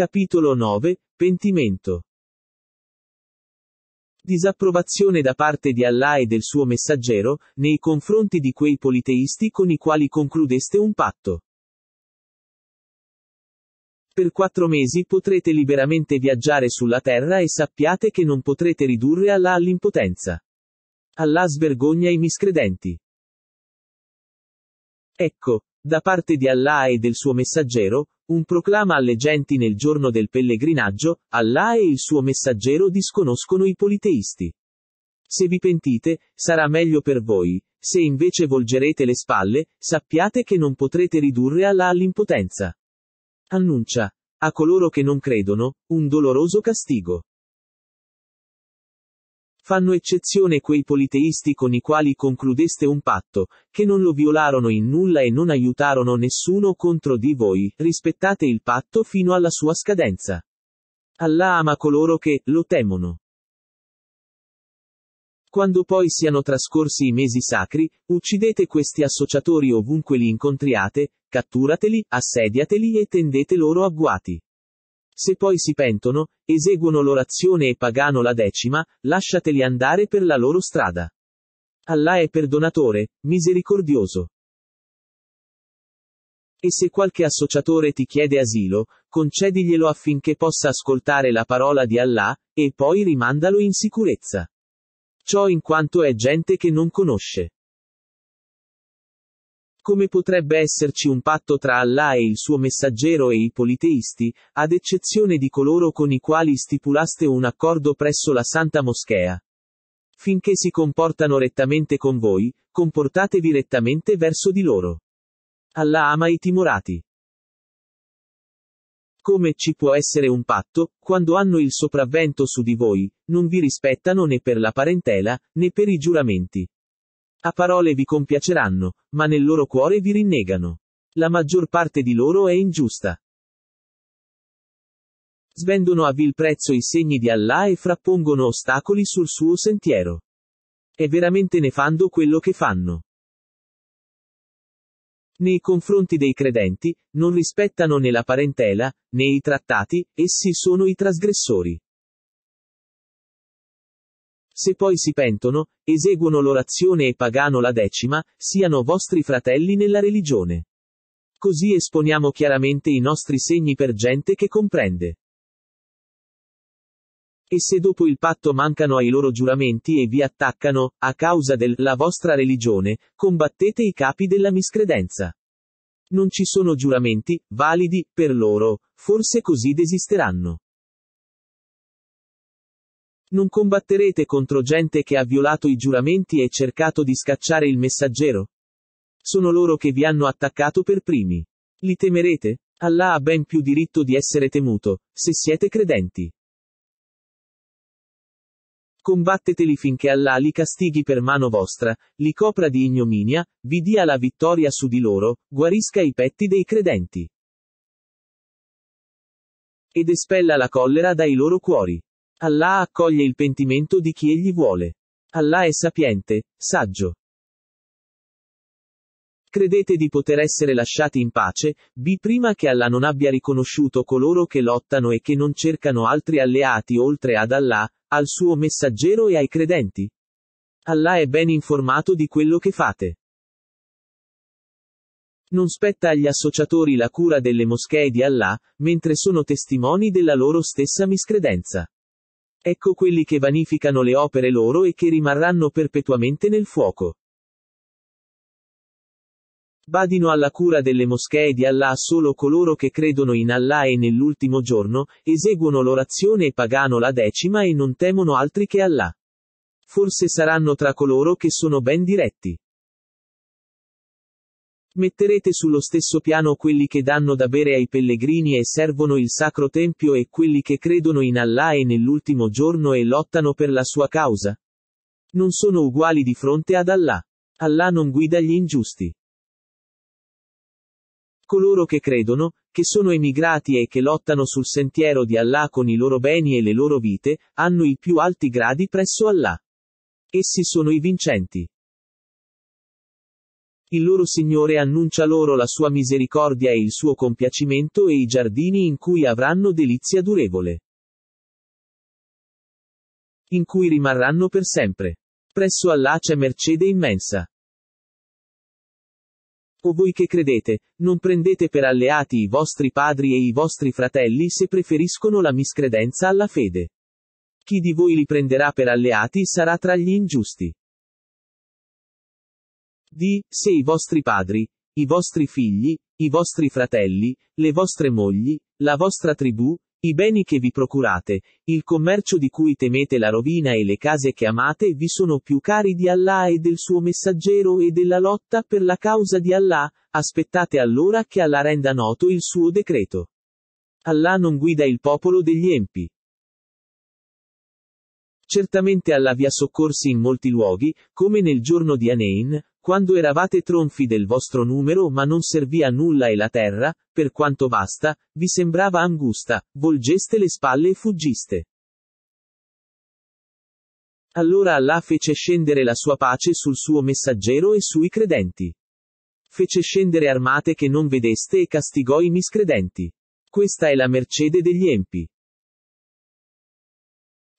Capitolo 9, Pentimento. Disapprovazione da parte di Allah e del suo messaggero, nei confronti di quei politeisti con i quali concludeste un patto. Per quattro mesi potrete liberamente viaggiare sulla terra e sappiate che non potrete ridurre Allah all'impotenza. Allah svergogna i miscredenti. Ecco, da parte di Allah e del suo messaggero, un proclama alle genti nel giorno del pellegrinaggio, Allah e il suo messaggero disconoscono i politeisti. Se vi pentite, sarà meglio per voi, se invece volgerete le spalle, sappiate che non potrete ridurre Allah all'impotenza. Annuncia, a coloro che non credono, un doloroso castigo. Fanno eccezione quei politeisti con i quali concludeste un patto, che non lo violarono in nulla e non aiutarono nessuno contro di voi, rispettate il patto fino alla sua scadenza. Allah ama coloro che lo temono. Quando poi siano trascorsi i mesi sacri, uccidete questi associatori ovunque li incontriate, catturateli, assediateli e tendete loro agguati. Se poi si pentono, eseguono l'orazione e pagano la decima, lasciateli andare per la loro strada. Allah è perdonatore, misericordioso. E se qualche associatore ti chiede asilo, concediglielo affinché possa ascoltare la parola di Allah, e poi rimandalo in sicurezza. Ciò in quanto è gente che non conosce. Come potrebbe esserci un patto tra Allah e il suo messaggero e i politeisti, ad eccezione di coloro con i quali stipulaste un accordo presso la Santa Moschea? Finché si comportano rettamente con voi, comportatevi rettamente verso di loro. Allah ama i timorati. Come ci può essere un patto, quando hanno il sopravvento su di voi, non vi rispettano né per la parentela, né per i giuramenti. A parole vi compiaceranno, ma nel loro cuore vi rinnegano. La maggior parte di loro è ingiusta. Svendono a vil prezzo i segni di Allah e frappongono ostacoli sul suo sentiero. È veramente nefando quello che fanno nei confronti dei credenti, non rispettano né la parentela, né i trattati, essi sono i trasgressori. Se poi si pentono, eseguono l'orazione e pagano la decima, siano vostri fratelli nella religione. Così esponiamo chiaramente i nostri segni per gente che comprende. E se dopo il patto mancano ai loro giuramenti e vi attaccano, a causa della vostra religione, combattete i capi della miscredenza. Non ci sono giuramenti, validi, per loro, forse così desisteranno. Non combatterete contro gente che ha violato i giuramenti e cercato di scacciare il messaggero? Sono loro che vi hanno attaccato per primi. Li temerete? Allah ha ben più diritto di essere temuto, se siete credenti. Combatteteli finché Allah li castighi per mano vostra, li copra di ignominia, vi dia la vittoria su di loro, guarisca i petti dei credenti. Ed espella la collera dai loro cuori. Allah accoglie il pentimento di chi egli vuole. Allah è sapiente, saggio. Credete di poter essere lasciati in pace, b prima che Allah non abbia riconosciuto coloro che lottano e che non cercano altri alleati oltre ad Allah, al suo messaggero e ai credenti. Allah è ben informato di quello che fate. Non spetta agli associatori la cura delle moschee di Allah, mentre sono testimoni della loro stessa miscredenza. Ecco quelli che vanificano le opere loro e che rimarranno perpetuamente nel fuoco. Badino alla cura delle moschee di Allah solo coloro che credono in Allah e nell'ultimo giorno, eseguono l'orazione e pagano la decima e non temono altri che Allah. Forse saranno tra coloro che sono ben diretti. Metterete sullo stesso piano quelli che danno da bere ai pellegrini e servono il sacro tempio e quelli che credono in Allah e nell'ultimo giorno e lottano per la sua causa. Non sono uguali di fronte ad Allah. Allah non guida gli ingiusti. Coloro che credono, che sono emigrati e che lottano sul sentiero di Allah con i loro beni e le loro vite, hanno i più alti gradi presso Allah. Essi sono i vincenti. Il loro Signore annuncia loro la sua misericordia e il suo compiacimento e i giardini in cui avranno delizia durevole. In cui rimarranno per sempre. Presso Allah c'è mercede immensa. O voi che credete, non prendete per alleati i vostri padri e i vostri fratelli se preferiscono la miscredenza alla fede. Chi di voi li prenderà per alleati sarà tra gli ingiusti di, Se i vostri padri, i vostri figli, i vostri fratelli, le vostre mogli, la vostra tribù, i beni che vi procurate, il commercio di cui temete la rovina e le case che amate vi sono più cari di Allah e del suo messaggero e della lotta per la causa di Allah, aspettate allora che Allah renda noto il suo decreto. Allah non guida il popolo degli empi. Certamente Allah vi ha soccorsi in molti luoghi, come nel giorno di Anein, quando eravate tronfi del vostro numero ma non servì a nulla e la terra, per quanto vasta, vi sembrava angusta, volgeste le spalle e fuggiste. Allora Allah fece scendere la sua pace sul suo messaggero e sui credenti. Fece scendere armate che non vedeste e castigò i miscredenti. Questa è la mercede degli empi.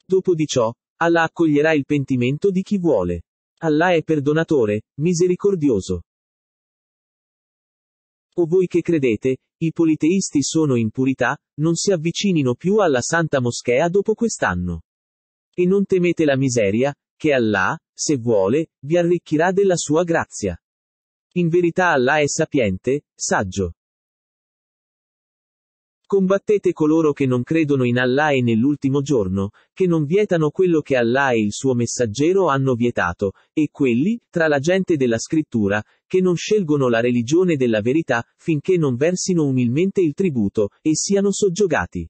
Dopo di ciò, Allah accoglierà il pentimento di chi vuole. Allah è perdonatore, misericordioso. O voi che credete, i politeisti sono in purità, non si avvicinino più alla Santa Moschea dopo quest'anno. E non temete la miseria, che Allah, se vuole, vi arricchirà della sua grazia. In verità Allah è sapiente, saggio. Combattete coloro che non credono in Allah e nell'ultimo giorno, che non vietano quello che Allah e il suo messaggero hanno vietato, e quelli, tra la gente della scrittura, che non scelgono la religione della verità, finché non versino umilmente il tributo, e siano soggiogati.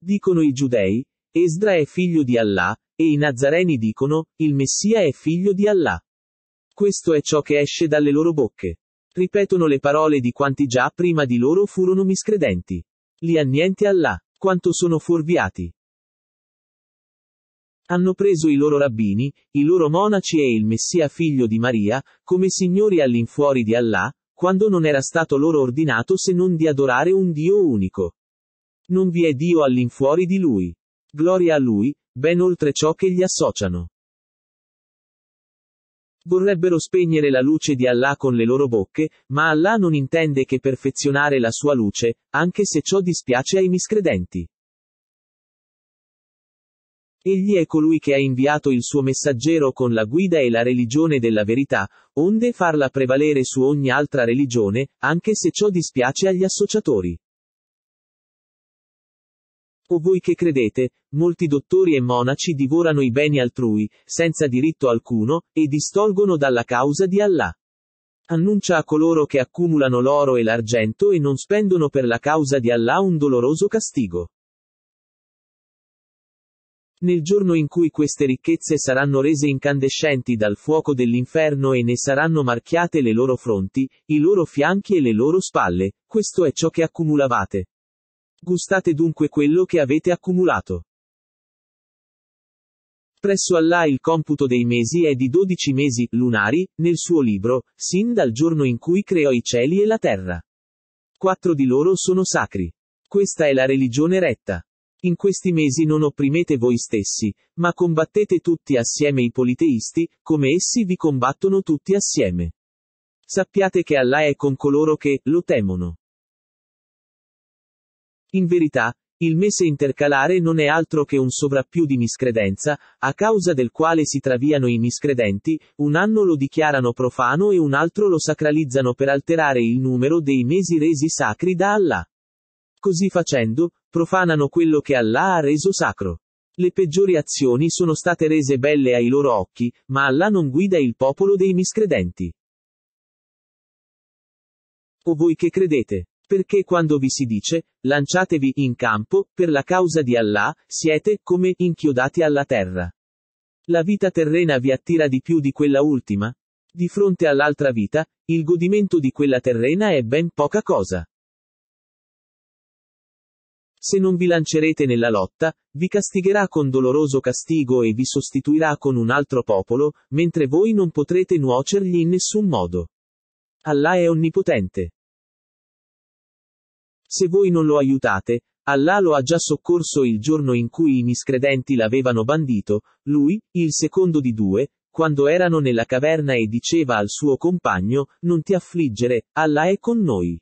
Dicono i giudei, Esdra è figlio di Allah, e i nazareni dicono, il Messia è figlio di Allah. Questo è ciò che esce dalle loro bocche. Ripetono le parole di quanti già prima di loro furono miscredenti. Li annienti Allah, quanto sono fuorviati. Hanno preso i loro rabbini, i loro monaci e il Messia figlio di Maria, come signori all'infuori di Allah, quando non era stato loro ordinato se non di adorare un Dio unico. Non vi è Dio all'infuori di Lui. Gloria a Lui, ben oltre ciò che gli associano. Vorrebbero spegnere la luce di Allah con le loro bocche, ma Allah non intende che perfezionare la sua luce, anche se ciò dispiace ai miscredenti. Egli è colui che ha inviato il suo messaggero con la guida e la religione della verità, onde farla prevalere su ogni altra religione, anche se ciò dispiace agli associatori. O voi che credete, molti dottori e monaci divorano i beni altrui, senza diritto alcuno, e distolgono dalla causa di Allah. Annuncia a coloro che accumulano l'oro e l'argento e non spendono per la causa di Allah un doloroso castigo. Nel giorno in cui queste ricchezze saranno rese incandescenti dal fuoco dell'inferno e ne saranno marchiate le loro fronti, i loro fianchi e le loro spalle, questo è ciò che accumulavate. Gustate dunque quello che avete accumulato. Presso Allah il computo dei mesi è di 12 mesi, lunari, nel suo libro, sin dal giorno in cui creò i cieli e la terra. Quattro di loro sono sacri. Questa è la religione retta. In questi mesi non opprimete voi stessi, ma combattete tutti assieme i politeisti, come essi vi combattono tutti assieme. Sappiate che Allah è con coloro che lo temono. In verità, il mese intercalare non è altro che un sovrappiù di miscredenza, a causa del quale si traviano i miscredenti, un anno lo dichiarano profano e un altro lo sacralizzano per alterare il numero dei mesi resi sacri da Allah. Così facendo, profanano quello che Allah ha reso sacro. Le peggiori azioni sono state rese belle ai loro occhi, ma Allah non guida il popolo dei miscredenti. O voi che credete? Perché quando vi si dice, lanciatevi in campo, per la causa di Allah, siete, come, inchiodati alla terra. La vita terrena vi attira di più di quella ultima? Di fronte all'altra vita, il godimento di quella terrena è ben poca cosa. Se non vi lancerete nella lotta, vi castigherà con doloroso castigo e vi sostituirà con un altro popolo, mentre voi non potrete nuocergli in nessun modo. Allah è onnipotente. Se voi non lo aiutate, Allah lo ha già soccorso il giorno in cui i miscredenti l'avevano bandito, lui, il secondo di due, quando erano nella caverna e diceva al suo compagno, non ti affliggere, Allah è con noi.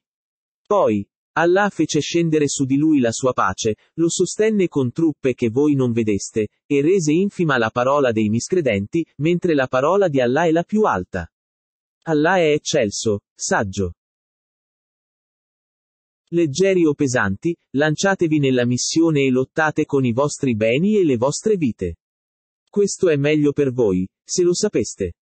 Poi, Allah fece scendere su di lui la sua pace, lo sostenne con truppe che voi non vedeste, e rese infima la parola dei miscredenti, mentre la parola di Allah è la più alta. Allah è eccelso, saggio. Leggeri o pesanti, lanciatevi nella missione e lottate con i vostri beni e le vostre vite. Questo è meglio per voi, se lo sapeste.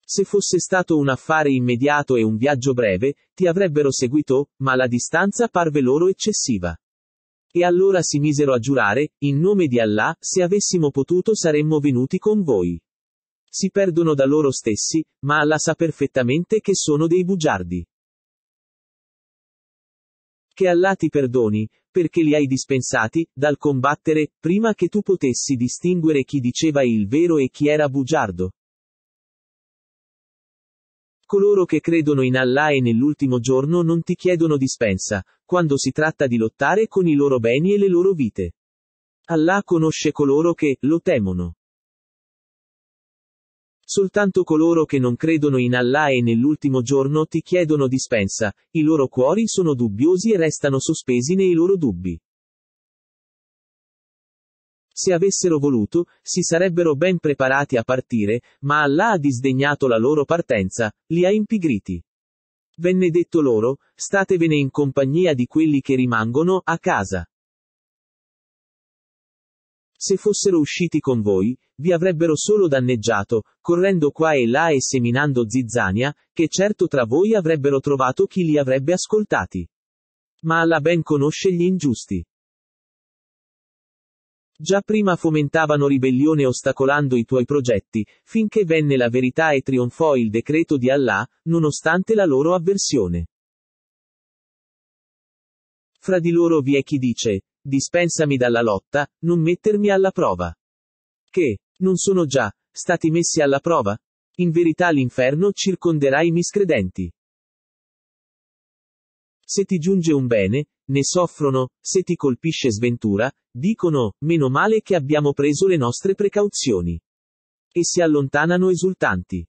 Se fosse stato un affare immediato e un viaggio breve, ti avrebbero seguito, ma la distanza parve loro eccessiva. E allora si misero a giurare, in nome di Allah, se avessimo potuto saremmo venuti con voi. Si perdono da loro stessi, ma Allah sa perfettamente che sono dei bugiardi che Allah ti perdoni, perché li hai dispensati, dal combattere, prima che tu potessi distinguere chi diceva il vero e chi era bugiardo. Coloro che credono in Allah e nell'ultimo giorno non ti chiedono dispensa, quando si tratta di lottare con i loro beni e le loro vite. Allah conosce coloro che lo temono. Soltanto coloro che non credono in Allah e nell'ultimo giorno ti chiedono dispensa, i loro cuori sono dubbiosi e restano sospesi nei loro dubbi. Se avessero voluto, si sarebbero ben preparati a partire, ma Allah ha disdegnato la loro partenza, li ha impigriti. Venne detto loro, statevene in compagnia di quelli che rimangono a casa. Se fossero usciti con voi, vi avrebbero solo danneggiato, correndo qua e là e seminando zizzania, che certo tra voi avrebbero trovato chi li avrebbe ascoltati. Ma Allah ben conosce gli ingiusti. Già prima fomentavano ribellione ostacolando i tuoi progetti, finché venne la verità e trionfò il decreto di Allah, nonostante la loro avversione. Fra di loro vi è chi dice, dispensami dalla lotta, non mettermi alla prova. Che, non sono già, stati messi alla prova? In verità l'inferno circonderà i miscredenti. Se ti giunge un bene, ne soffrono, se ti colpisce sventura, dicono, meno male che abbiamo preso le nostre precauzioni. E si allontanano esultanti.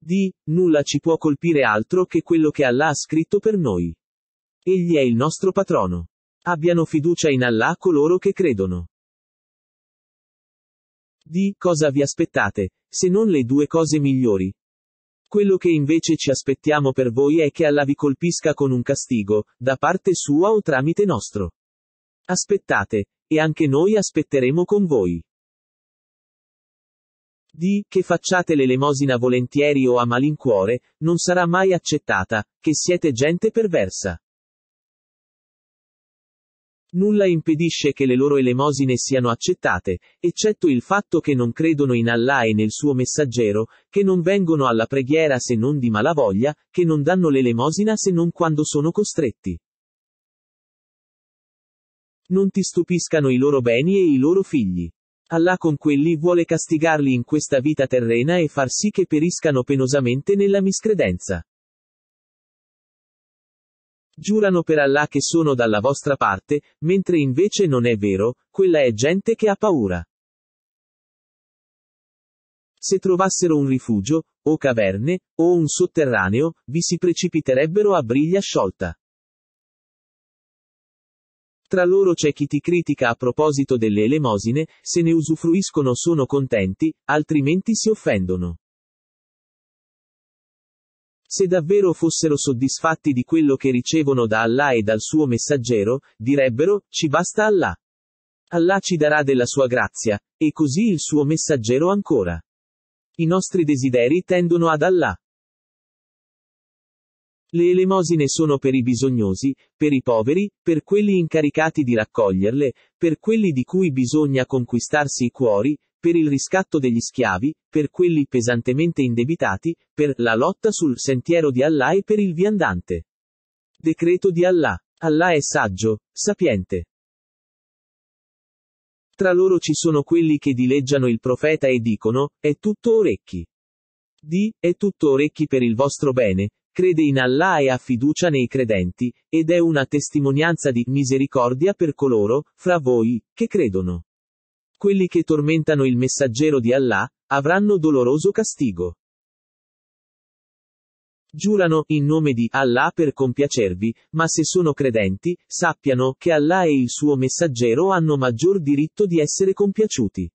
Di, nulla ci può colpire altro che quello che Allah ha scritto per noi. Egli è il nostro patrono. Abbiano fiducia in Allah coloro che credono. Di cosa vi aspettate, se non le due cose migliori? Quello che invece ci aspettiamo per voi è che Allah vi colpisca con un castigo, da parte sua o tramite nostro. Aspettate, e anche noi aspetteremo con voi. Di che facciate l'elemosina volentieri o a malincuore, non sarà mai accettata, che siete gente perversa. Nulla impedisce che le loro elemosine siano accettate, eccetto il fatto che non credono in Allah e nel suo messaggero, che non vengono alla preghiera se non di malavoglia, che non danno l'elemosina se non quando sono costretti. Non ti stupiscano i loro beni e i loro figli. Allah con quelli vuole castigarli in questa vita terrena e far sì che periscano penosamente nella miscredenza. Giurano per Allah che sono dalla vostra parte, mentre invece non è vero, quella è gente che ha paura. Se trovassero un rifugio, o caverne, o un sotterraneo, vi si precipiterebbero a briglia sciolta. Tra loro c'è chi ti critica a proposito delle elemosine, se ne usufruiscono sono contenti, altrimenti si offendono. Se davvero fossero soddisfatti di quello che ricevono da Allah e dal suo messaggero, direbbero, ci basta Allah. Allah ci darà della sua grazia, e così il suo messaggero ancora. I nostri desideri tendono ad Allah. Le elemosine sono per i bisognosi, per i poveri, per quelli incaricati di raccoglierle, per quelli di cui bisogna conquistarsi i cuori, per il riscatto degli schiavi, per quelli pesantemente indebitati, per la lotta sul sentiero di Allah e per il viandante. Decreto di Allah. Allah è saggio, sapiente. Tra loro ci sono quelli che dileggiano il profeta e dicono, è tutto orecchi. Di, è tutto orecchi per il vostro bene, crede in Allah e ha fiducia nei credenti, ed è una testimonianza di misericordia per coloro, fra voi, che credono quelli che tormentano il messaggero di Allah, avranno doloroso castigo. Giurano, in nome di Allah per compiacervi, ma se sono credenti, sappiano che Allah e il suo messaggero hanno maggior diritto di essere compiaciuti.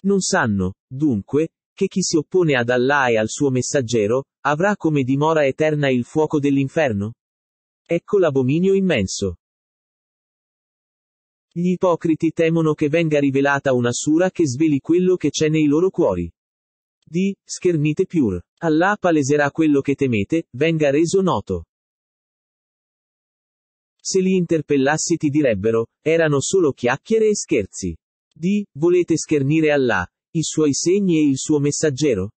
Non sanno, dunque, che chi si oppone ad Allah e al suo messaggero, avrà come dimora eterna il fuoco dell'inferno? Ecco l'abominio immenso. Gli ipocriti temono che venga rivelata una sura che sveli quello che c'è nei loro cuori. D. Schernite pur. Allah paleserà quello che temete, venga reso noto. Se li interpellassi ti direbbero, erano solo chiacchiere e scherzi. D. Volete schernire Allah, i suoi segni e il suo messaggero?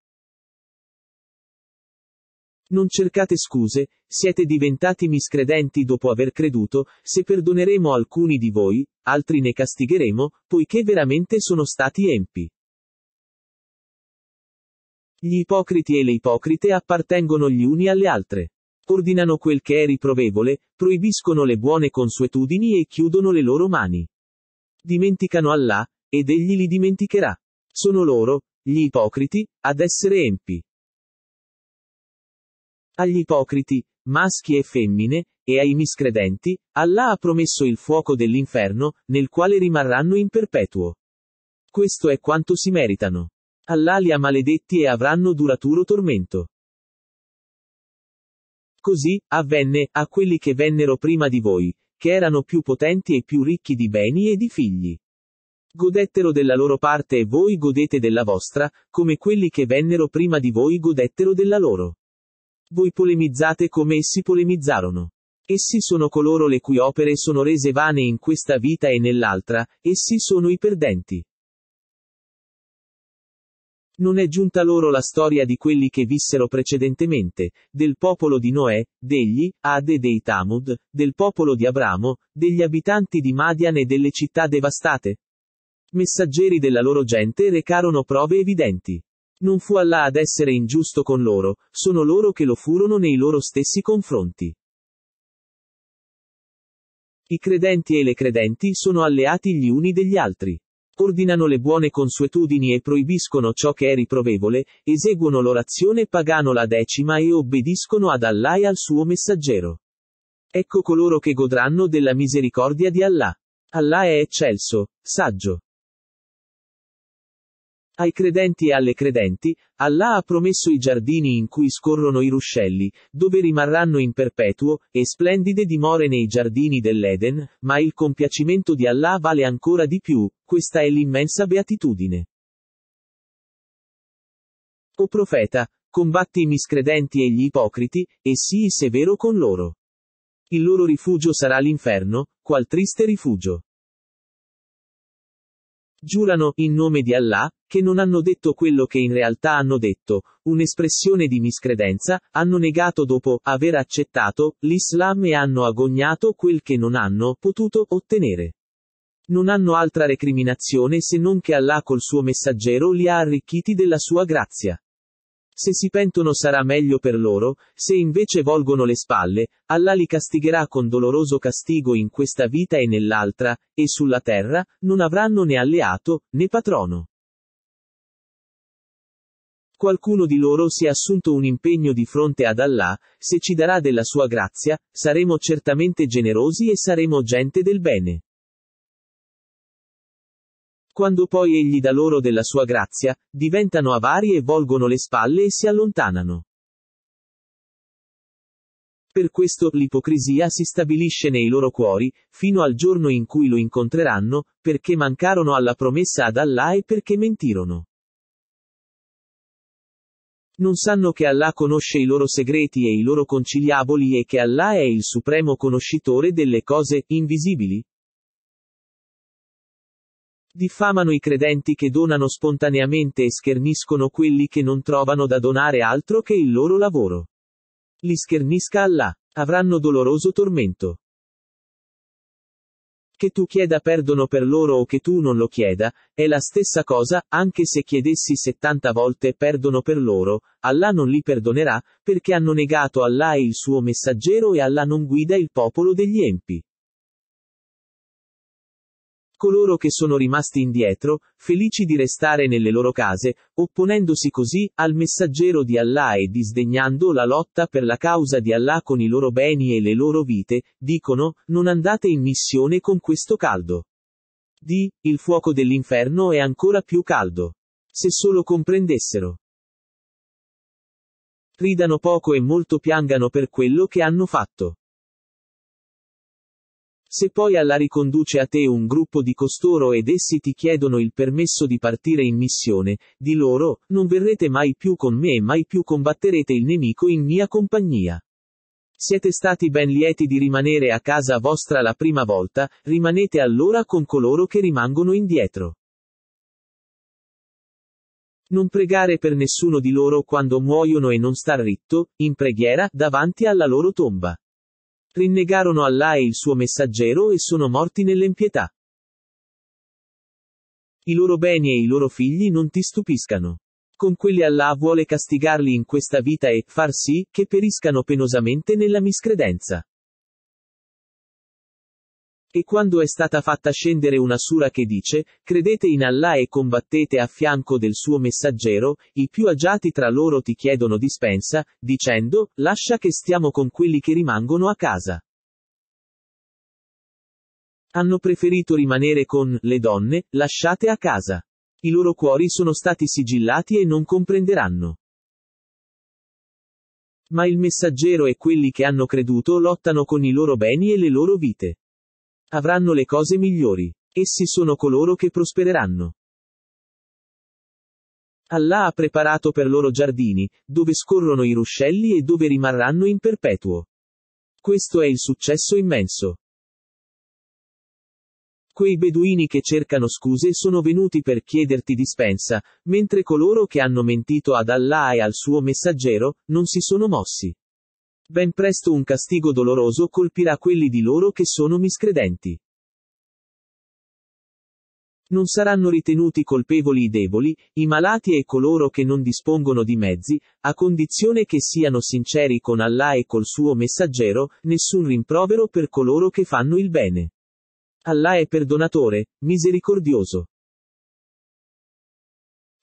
Non cercate scuse, siete diventati miscredenti dopo aver creduto, se perdoneremo alcuni di voi, altri ne castigheremo, poiché veramente sono stati empi. Gli ipocriti e le ipocrite appartengono gli uni alle altre. Ordinano quel che è riprovevole, proibiscono le buone consuetudini e chiudono le loro mani. Dimenticano Allah, ed egli li dimenticherà. Sono loro, gli ipocriti, ad essere empi. Agli ipocriti, maschi e femmine, e ai miscredenti, Allah ha promesso il fuoco dell'inferno, nel quale rimarranno in perpetuo. Questo è quanto si meritano. Allah li ha maledetti e avranno duraturo tormento. Così, avvenne, a quelli che vennero prima di voi, che erano più potenti e più ricchi di beni e di figli. Godettero della loro parte e voi godete della vostra, come quelli che vennero prima di voi godettero della loro. Voi polemizzate come essi polemizzarono. Essi sono coloro le cui opere sono rese vane in questa vita e nell'altra, essi sono i perdenti. Non è giunta loro la storia di quelli che vissero precedentemente, del popolo di Noè, degli, Ad e dei Tamud, del popolo di Abramo, degli abitanti di Madian e delle città devastate. Messaggeri della loro gente recarono prove evidenti. Non fu Allah ad essere ingiusto con loro, sono loro che lo furono nei loro stessi confronti. I credenti e le credenti sono alleati gli uni degli altri. Ordinano le buone consuetudini e proibiscono ciò che è riprovevole, eseguono l'orazione pagano la decima e obbediscono ad Allah e al suo messaggero. Ecco coloro che godranno della misericordia di Allah. Allah è eccelso, saggio. Ai credenti e alle credenti, Allah ha promesso i giardini in cui scorrono i ruscelli, dove rimarranno in perpetuo, e splendide dimore nei giardini dell'Eden, ma il compiacimento di Allah vale ancora di più, questa è l'immensa beatitudine. O profeta, combatti i miscredenti e gli ipocriti, e sii severo con loro. Il loro rifugio sarà l'inferno, qual triste rifugio. Giurano, in nome di Allah, che non hanno detto quello che in realtà hanno detto, un'espressione di miscredenza, hanno negato dopo aver accettato l'Islam e hanno agognato quel che non hanno potuto ottenere. Non hanno altra recriminazione se non che Allah col suo messaggero li ha arricchiti della sua grazia. Se si pentono sarà meglio per loro, se invece volgono le spalle, Allah li castigherà con doloroso castigo in questa vita e nell'altra, e sulla terra, non avranno né alleato, né patrono. Qualcuno di loro si è assunto un impegno di fronte ad Allah, se ci darà della sua grazia, saremo certamente generosi e saremo gente del bene. Quando poi egli dà loro della sua grazia, diventano avari e volgono le spalle e si allontanano. Per questo l'ipocrisia si stabilisce nei loro cuori, fino al giorno in cui lo incontreranno, perché mancarono alla promessa ad Allah e perché mentirono. Non sanno che Allah conosce i loro segreti e i loro conciliaboli e che Allah è il supremo conoscitore delle cose invisibili, Diffamano i credenti che donano spontaneamente e scherniscono quelli che non trovano da donare altro che il loro lavoro. Li schernisca Allah. Avranno doloroso tormento. Che tu chieda perdono per loro o che tu non lo chieda, è la stessa cosa, anche se chiedessi 70 volte perdono per loro, Allah non li perdonerà, perché hanno negato Allah e il suo messaggero e Allah non guida il popolo degli empi coloro che sono rimasti indietro, felici di restare nelle loro case, opponendosi così al messaggero di Allah e disdegnando la lotta per la causa di Allah con i loro beni e le loro vite, dicono, non andate in missione con questo caldo. D. Il fuoco dell'inferno è ancora più caldo. Se solo comprendessero. Ridano poco e molto piangano per quello che hanno fatto. Se poi Allah riconduce a te un gruppo di costoro ed essi ti chiedono il permesso di partire in missione, di loro, non verrete mai più con me e mai più combatterete il nemico in mia compagnia. Siete stati ben lieti di rimanere a casa vostra la prima volta, rimanete allora con coloro che rimangono indietro. Non pregare per nessuno di loro quando muoiono e non star ritto, in preghiera, davanti alla loro tomba rinnegarono Allah e il suo messaggero e sono morti nell'empietà. I loro beni e i loro figli non ti stupiscano. Con quelli Allah vuole castigarli in questa vita e far sì che periscano penosamente nella miscredenza. E quando è stata fatta scendere una sura che dice, credete in Allah e combattete a fianco del suo messaggero, i più agiati tra loro ti chiedono dispensa, dicendo, lascia che stiamo con quelli che rimangono a casa. Hanno preferito rimanere con le donne, lasciate a casa. I loro cuori sono stati sigillati e non comprenderanno. Ma il messaggero e quelli che hanno creduto lottano con i loro beni e le loro vite. Avranno le cose migliori. Essi sono coloro che prospereranno. Allah ha preparato per loro giardini, dove scorrono i ruscelli e dove rimarranno in perpetuo. Questo è il successo immenso. Quei beduini che cercano scuse sono venuti per chiederti dispensa, mentre coloro che hanno mentito ad Allah e al suo messaggero, non si sono mossi. Ben presto un castigo doloroso colpirà quelli di loro che sono miscredenti. Non saranno ritenuti colpevoli i deboli, i malati e coloro che non dispongono di mezzi, a condizione che siano sinceri con Allah e col suo messaggero, nessun rimprovero per coloro che fanno il bene. Allah è perdonatore, misericordioso.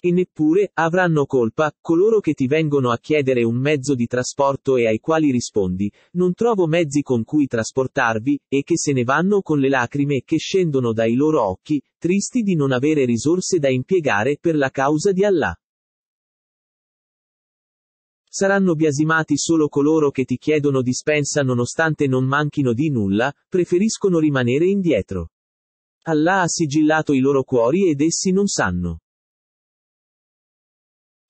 E neppure, avranno colpa, coloro che ti vengono a chiedere un mezzo di trasporto e ai quali rispondi, non trovo mezzi con cui trasportarvi, e che se ne vanno con le lacrime che scendono dai loro occhi, tristi di non avere risorse da impiegare per la causa di Allah. Saranno biasimati solo coloro che ti chiedono dispensa nonostante non manchino di nulla, preferiscono rimanere indietro. Allah ha sigillato i loro cuori ed essi non sanno.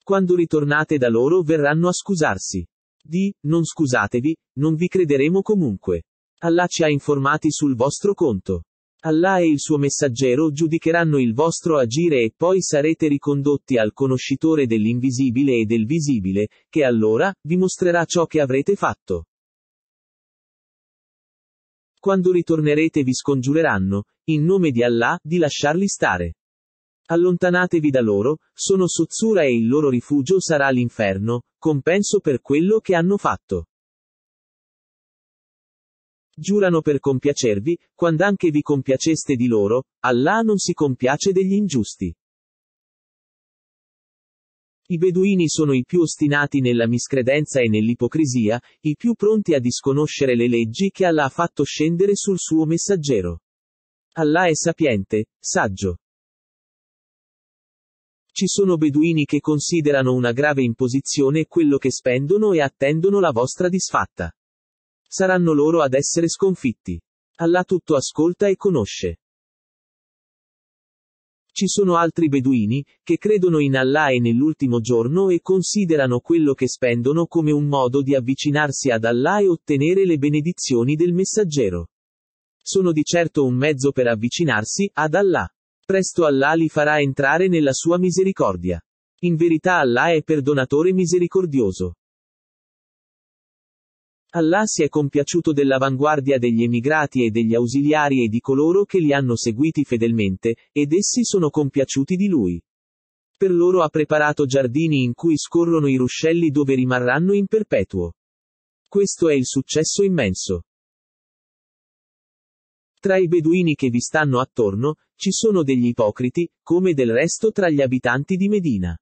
Quando ritornate da loro verranno a scusarsi. Di, non scusatevi, non vi crederemo comunque. Allah ci ha informati sul vostro conto. Allah e il suo messaggero giudicheranno il vostro agire e poi sarete ricondotti al conoscitore dell'invisibile e del visibile, che allora vi mostrerà ciò che avrete fatto. Quando ritornerete vi scongiureranno, in nome di Allah, di lasciarli stare. Allontanatevi da loro, sono sozzura e il loro rifugio sarà l'inferno, compenso per quello che hanno fatto. Giurano per compiacervi, quando anche vi compiaceste di loro, Allah non si compiace degli ingiusti. I beduini sono i più ostinati nella miscredenza e nell'ipocrisia, i più pronti a disconoscere le leggi che Allah ha fatto scendere sul suo messaggero. Allah è sapiente, saggio. Ci sono beduini che considerano una grave imposizione quello che spendono e attendono la vostra disfatta. Saranno loro ad essere sconfitti. Allah tutto ascolta e conosce. Ci sono altri beduini, che credono in Allah e nell'ultimo giorno e considerano quello che spendono come un modo di avvicinarsi ad Allah e ottenere le benedizioni del messaggero. Sono di certo un mezzo per avvicinarsi ad Allah. Presto Allah li farà entrare nella sua misericordia. In verità Allah è perdonatore misericordioso. Allah si è compiaciuto dell'avanguardia degli emigrati e degli ausiliari e di coloro che li hanno seguiti fedelmente, ed essi sono compiaciuti di lui. Per loro ha preparato giardini in cui scorrono i ruscelli dove rimarranno in perpetuo. Questo è il successo immenso. Tra i beduini che vi stanno attorno, ci sono degli ipocriti, come del resto tra gli abitanti di Medina.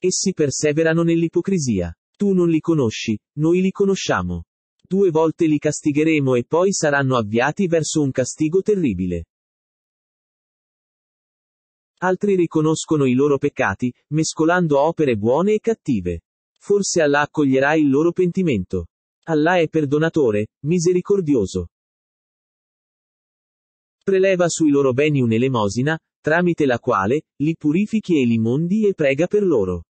Essi perseverano nell'ipocrisia. Tu non li conosci, noi li conosciamo. Due volte li castigheremo e poi saranno avviati verso un castigo terribile. Altri riconoscono i loro peccati, mescolando opere buone e cattive. Forse Allah accoglierà il loro pentimento. Allah è perdonatore, misericordioso preleva sui loro beni un'elemosina, tramite la quale li purifichi e li mondi e prega per loro.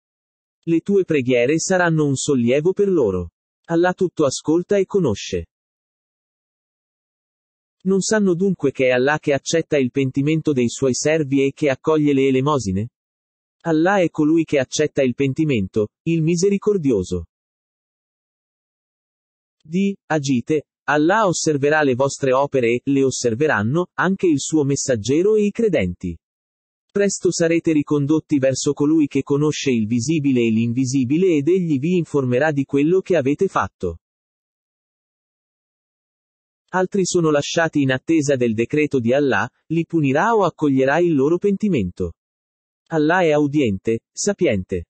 Le tue preghiere saranno un sollievo per loro. Allah tutto ascolta e conosce. Non sanno dunque che è Allah che accetta il pentimento dei suoi servi e che accoglie le elemosine? Allah è colui che accetta il pentimento, il misericordioso. Di, agite, Allah osserverà le vostre opere e le osserveranno anche il suo messaggero e i credenti. Presto sarete ricondotti verso colui che conosce il visibile e l'invisibile ed egli vi informerà di quello che avete fatto. Altri sono lasciati in attesa del decreto di Allah, li punirà o accoglierà il loro pentimento. Allah è audiente, sapiente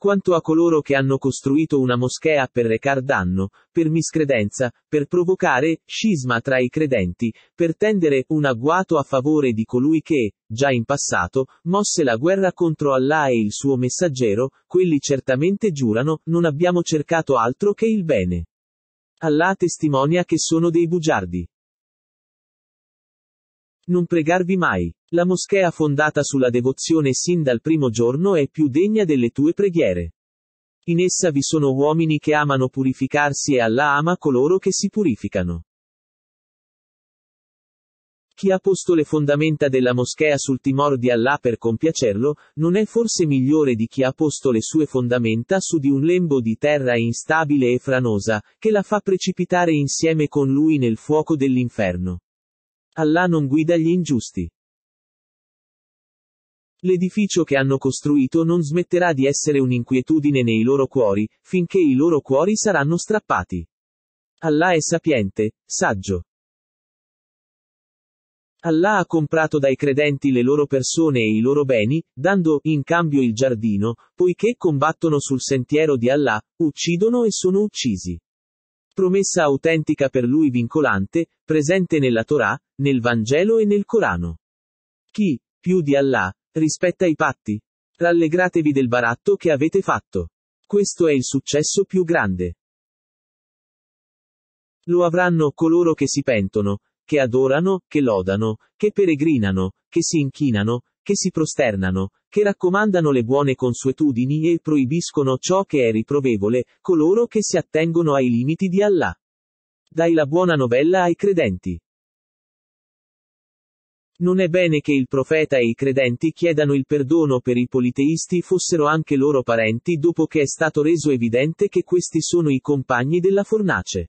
quanto a coloro che hanno costruito una moschea per recar danno, per miscredenza, per provocare scisma tra i credenti, per tendere un agguato a favore di colui che, già in passato, mosse la guerra contro Allah e il suo messaggero, quelli certamente giurano, non abbiamo cercato altro che il bene. Allah testimonia che sono dei bugiardi. Non pregarvi mai. La moschea fondata sulla devozione sin dal primo giorno è più degna delle tue preghiere. In essa vi sono uomini che amano purificarsi e Allah ama coloro che si purificano. Chi ha posto le fondamenta della moschea sul timor di Allah per compiacerlo, non è forse migliore di chi ha posto le sue fondamenta su di un lembo di terra instabile e franosa, che la fa precipitare insieme con lui nel fuoco dell'inferno. Allah non guida gli ingiusti. L'edificio che hanno costruito non smetterà di essere un'inquietudine nei loro cuori, finché i loro cuori saranno strappati. Allah è sapiente, saggio. Allah ha comprato dai credenti le loro persone e i loro beni, dando, in cambio il giardino, poiché combattono sul sentiero di Allah, uccidono e sono uccisi. Promessa autentica per lui vincolante, presente nella Torah, nel Vangelo e nel Corano. Chi, più di Allah, Rispetta i patti. Rallegratevi del baratto che avete fatto. Questo è il successo più grande. Lo avranno coloro che si pentono, che adorano, che lodano, che peregrinano, che si inchinano, che si prosternano, che raccomandano le buone consuetudini e proibiscono ciò che è riprovevole, coloro che si attengono ai limiti di Allah. Dai la buona novella ai credenti. Non è bene che il profeta e i credenti chiedano il perdono per i politeisti fossero anche loro parenti dopo che è stato reso evidente che questi sono i compagni della fornace.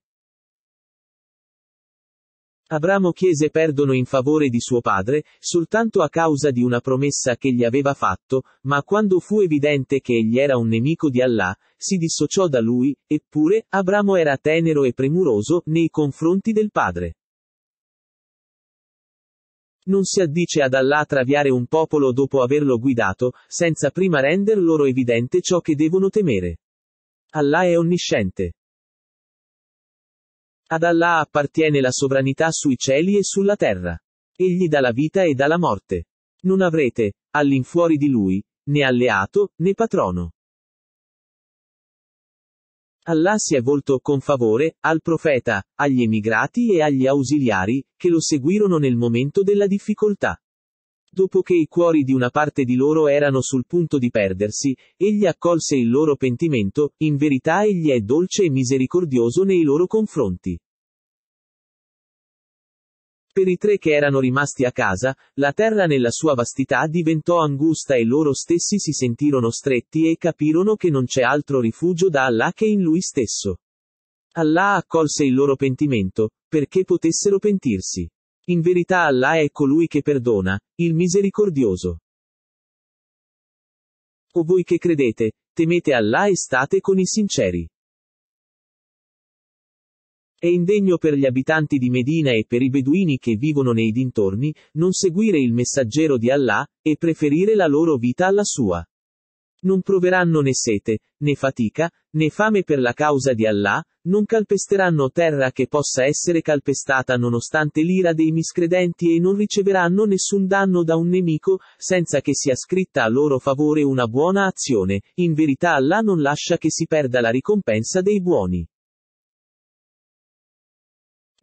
Abramo chiese perdono in favore di suo padre, soltanto a causa di una promessa che gli aveva fatto, ma quando fu evidente che egli era un nemico di Allah, si dissociò da lui, eppure, Abramo era tenero e premuroso nei confronti del padre. Non si addice ad Allah traviare un popolo dopo averlo guidato, senza prima render loro evidente ciò che devono temere. Allah è onnisciente. Ad Allah appartiene la sovranità sui cieli e sulla terra. Egli dà la vita e dà la morte. Non avrete, all'infuori di lui, né alleato, né patrono. Allah si è volto con favore al profeta, agli emigrati e agli ausiliari, che lo seguirono nel momento della difficoltà. Dopo che i cuori di una parte di loro erano sul punto di perdersi, egli accolse il loro pentimento, in verità egli è dolce e misericordioso nei loro confronti. Per i tre che erano rimasti a casa, la terra nella sua vastità diventò angusta e loro stessi si sentirono stretti e capirono che non c'è altro rifugio da Allah che in lui stesso. Allah accolse il loro pentimento, perché potessero pentirsi. In verità Allah è colui che perdona, il misericordioso. O voi che credete, temete Allah e state con i sinceri. È indegno per gli abitanti di Medina e per i beduini che vivono nei dintorni, non seguire il messaggero di Allah, e preferire la loro vita alla sua. Non proveranno né sete, né fatica, né fame per la causa di Allah, non calpesteranno terra che possa essere calpestata nonostante l'ira dei miscredenti e non riceveranno nessun danno da un nemico, senza che sia scritta a loro favore una buona azione, in verità Allah non lascia che si perda la ricompensa dei buoni.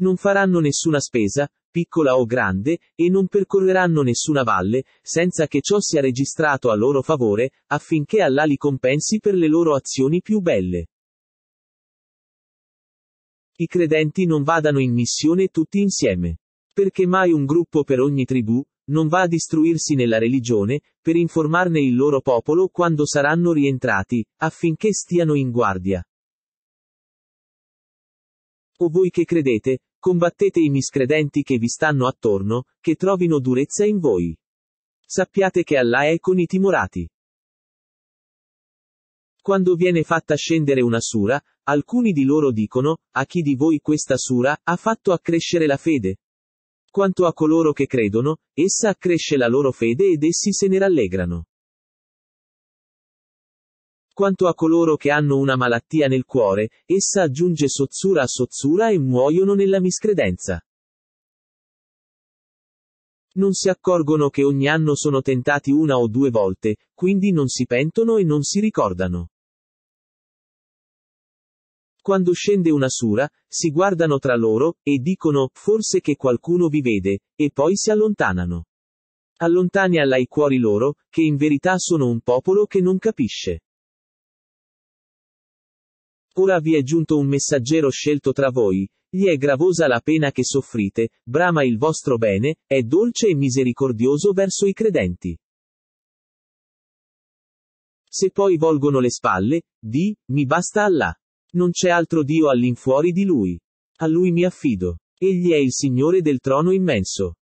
Non faranno nessuna spesa, piccola o grande, e non percorreranno nessuna valle, senza che ciò sia registrato a loro favore, affinché Allah li compensi per le loro azioni più belle. I credenti non vadano in missione tutti insieme. Perché mai un gruppo per ogni tribù, non va a distruirsi nella religione, per informarne il loro popolo quando saranno rientrati, affinché stiano in guardia. O voi che credete, Combattete i miscredenti che vi stanno attorno, che trovino durezza in voi. Sappiate che Allah è con i timorati. Quando viene fatta scendere una sura, alcuni di loro dicono, a chi di voi questa sura ha fatto accrescere la fede? Quanto a coloro che credono, essa accresce la loro fede ed essi se ne rallegrano. Quanto a coloro che hanno una malattia nel cuore, essa aggiunge sozzura a sozzura e muoiono nella miscredenza. Non si accorgono che ogni anno sono tentati una o due volte, quindi non si pentono e non si ricordano. Quando scende una sura, si guardano tra loro, e dicono, forse che qualcuno vi vede, e poi si allontanano. Allontani Allah i cuori loro, che in verità sono un popolo che non capisce. Ora vi è giunto un messaggero scelto tra voi, gli è gravosa la pena che soffrite, brama il vostro bene, è dolce e misericordioso verso i credenti. Se poi volgono le spalle, di, mi basta Allah. Non c'è altro Dio all'infuori di lui. A lui mi affido. Egli è il Signore del trono immenso.